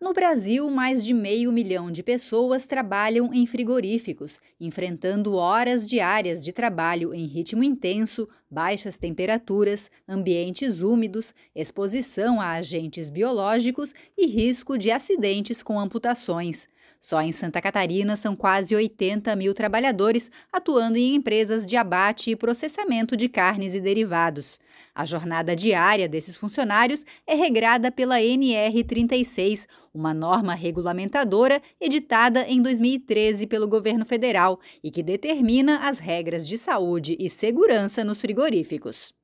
No Brasil, mais de meio milhão de pessoas trabalham em frigoríficos, enfrentando horas diárias de trabalho em ritmo intenso, baixas temperaturas, ambientes úmidos, exposição a agentes biológicos e risco de acidentes com amputações. Só em Santa Catarina são quase 80 mil trabalhadores atuando em empresas de abate e processamento de carnes e derivados. A jornada diária desses funcionários é regrada pela NR36, uma norma regulamentadora editada em 2013 pelo governo federal e que determina as regras de saúde e segurança nos frigoríficos frigoríficos.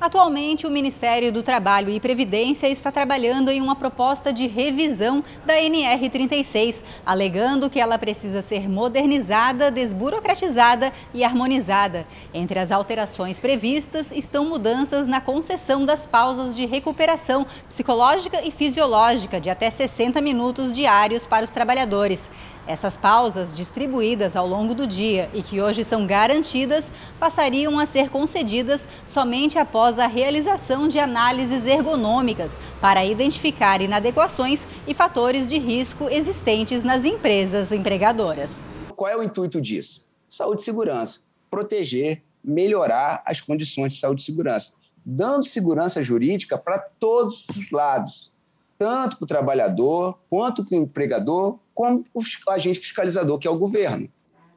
Atualmente, o Ministério do Trabalho e Previdência está trabalhando em uma proposta de revisão da NR36, alegando que ela precisa ser modernizada, desburocratizada e harmonizada. Entre as alterações previstas estão mudanças na concessão das pausas de recuperação psicológica e fisiológica de até 60 minutos diários para os trabalhadores. Essas pausas, distribuídas ao longo do dia e que hoje são garantidas, passariam a ser concedidas somente após a realização de análises ergonômicas para identificar inadequações e fatores de risco existentes nas empresas empregadoras. Qual é o intuito disso? Saúde e segurança. Proteger, melhorar as condições de saúde e segurança, dando segurança jurídica para todos os lados, tanto para o trabalhador, quanto para o empregador, como para o agente fiscalizador, que é o governo.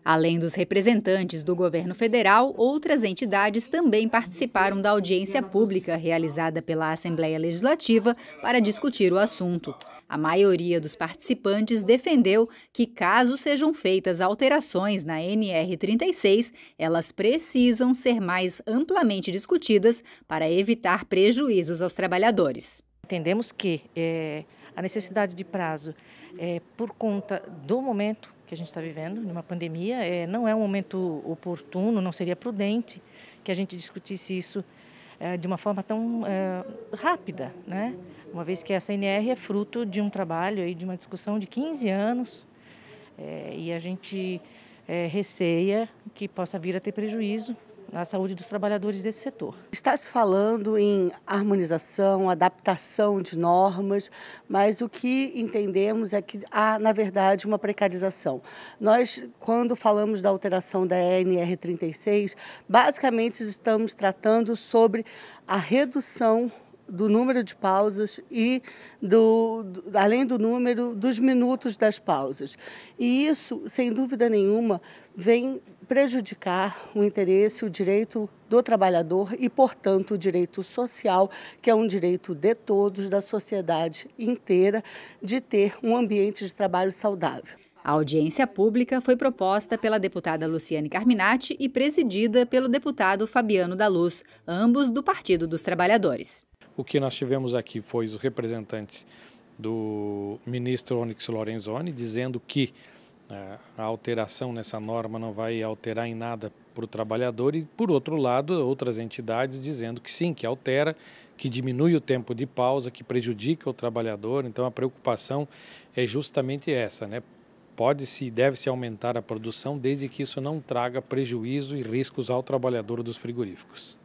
Além dos representantes do governo federal, outras entidades também participaram da audiência pública realizada pela Assembleia Legislativa para discutir o assunto. A maioria dos participantes defendeu que, caso sejam feitas alterações na NR36, elas precisam ser mais amplamente discutidas para evitar prejuízos aos trabalhadores. Entendemos que é, a necessidade de prazo, é, por conta do momento que a gente está vivendo, numa pandemia, é, não é um momento oportuno, não seria prudente que a gente discutisse isso é, de uma forma tão é, rápida, né? Uma vez que essa NR é fruto de um trabalho e de uma discussão de 15 anos é, e a gente é, receia que possa vir a ter prejuízo na saúde dos trabalhadores desse setor. Está se falando em harmonização, adaptação de normas, mas o que entendemos é que há, na verdade, uma precarização. Nós, quando falamos da alteração da NR36, basicamente estamos tratando sobre a redução do número de pausas e, do, do, além do número, dos minutos das pausas. E isso, sem dúvida nenhuma, vem prejudicar o interesse, o direito do trabalhador e, portanto, o direito social, que é um direito de todos, da sociedade inteira, de ter um ambiente de trabalho saudável. A audiência pública foi proposta pela deputada Luciane Carminati e presidida pelo deputado Fabiano da Luz, ambos do Partido dos Trabalhadores. O que nós tivemos aqui foi os representantes do ministro Onyx Lorenzoni dizendo que é, a alteração nessa norma não vai alterar em nada para o trabalhador e, por outro lado, outras entidades dizendo que sim, que altera, que diminui o tempo de pausa, que prejudica o trabalhador. Então, a preocupação é justamente essa, né? Pode-se e deve-se aumentar a produção desde que isso não traga prejuízo e riscos ao trabalhador dos frigoríficos.